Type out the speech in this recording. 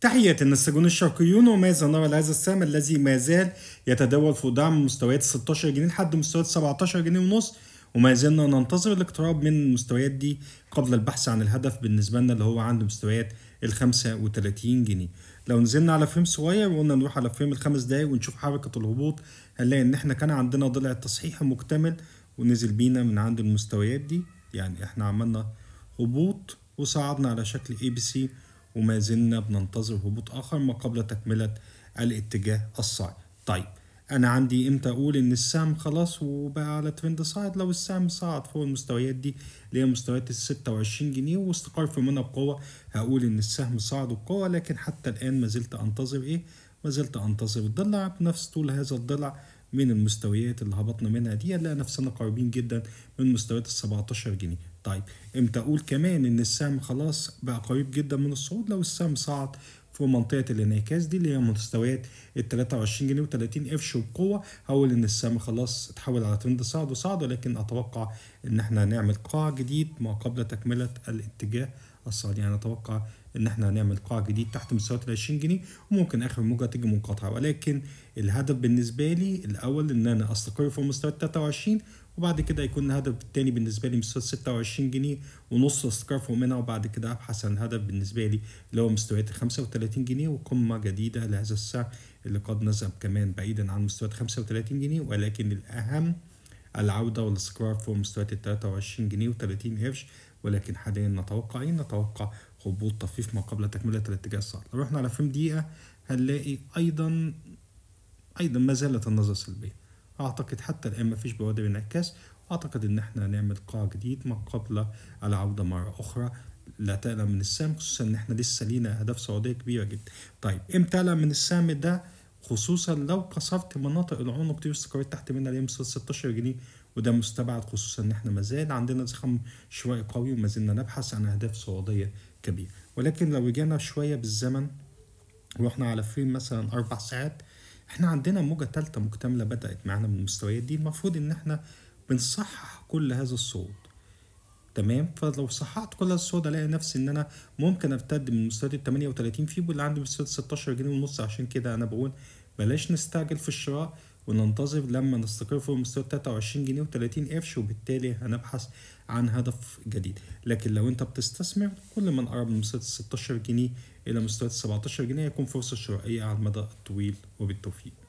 تحية النساجون الشرقيون وماذا نرى لهذا السهم الذي ما زال يتداول في دعم مستويات 16 جنيه لحد مستويات 17 جنيه ونص وما زلنا ننتظر الاقتراب من المستويات دي قبل البحث عن الهدف بالنسبة لنا اللي هو عند مستويات ال 35 جنيه لو نزلنا على فريم صغير وقلنا نروح على فريم الخمس دقايق ونشوف حركة الهبوط هنلاقي ان احنا كان عندنا ضلع التصحيح مكتمل ونزل بينا من عند المستويات دي يعني احنا عملنا هبوط وصعدنا على شكل اي بي سي وما زلنا بننتظر هبوط آخر ما قبل تكملة الاتجاه الصاعد طيب أنا عندي إمتى أقول إن السهم خلاص وبقى على ترند صاعد لو السهم صعد فوق المستويات دي اللي هي مستويات ال 26 جنيه واستقر في منها بقوة هقول إن السهم صعد بقوة لكن حتى الآن ما زلت أنتظر إيه؟ ما زلت أنتظر الضلع بنفس طول هذا الضلع من المستويات اللي هبطنا منها دي هنلاقي نفسنا قريبين جدا من مستويات ال 17 جنيه طيب امتى اقول كمان ان السهم خلاص بقى قريب جدا من الصعود لو السهم صعد فوق منطقه الانعكاس دي اللي هي مستويات ال 23 جنيه و30 قرش وبقوه هقول ان السهم خلاص اتحول على ترند صعد وصعد ولكن اتوقع ان احنا هنعمل قاع جديد ما قبل تكمله الاتجاه الصعدي يعني اتوقع ان احنا هنعمل قاع جديد تحت مستويات ال 20 جنيه وممكن اخر موجه تيجي منقطعه ولكن الهدف بالنسبه لي الاول ان انا استقر في مستوى ال 23 وبعد كده يكون الهدف التاني بالنسبة لي مستوى 26 جنيه ونص فوق منها وبعد كده أبحث عن هدف بالنسبة لي اللي هو مستويات 35 جنيه وقمة جديدة لهذا السعر اللي قد نذهب كمان بعيدا عن مستويات 35 جنيه ولكن الأهم العودة والاستقرار فوق مستويات ال 23 جنيه و30 قرش ولكن حاليا نتوقع ايه؟ نتوقع هبوط طفيف ما قبل تكملة الاتجاه الصعب لو رحنا على فريم دقيقة هنلاقي أيضا أيضا ما زالت النظرة سلبية. أعتقد حتى الآن مفيش بوادر انعكاس أعتقد إن إحنا هنعمل قاع جديد ما قبل العودة مرة أخرى لا تقلق من السهم خصوصا إن إحنا لسه لينا أهداف سعودية كبيرة جدا. طيب إمتى أقلق من السهم ده؟ خصوصا لو كسرت مناطق العنق دي واستقريت تحت منها ليه يوصل 16 جنيه وده مستبعد خصوصا ان احنا مازال عندنا زخم شوية قوي وما زلنا نبحث عن اهداف سعودية كبيرة ولكن لو رجعنا شوية بالزمن رحنا على فريم مثلا اربع ساعات احنا عندنا موجة تالتة مكتملة بدأت معانا من المستويات دي المفروض ان احنا بنصحح كل هذا الصوت تمام فلو صححت كل هذا الصوت الاقي نفسي ان انا ممكن ابتد من مستويات ال 38 فيبو اللي عندي مستويات 16 جنيه ونص عشان كده انا بقول بلاش نستعجل في الشراء وننتظر لما نستقر فوق مستوى 23 جنيه و30 قرش وبالتالي هنبحث عن هدف جديد لكن لو انت بتستثمر كل ما نقرب من مستوى 16 جنيه الى مستوى 17 جنيه يكون فرصه شرائيه على المدى الطويل وبالتوفيق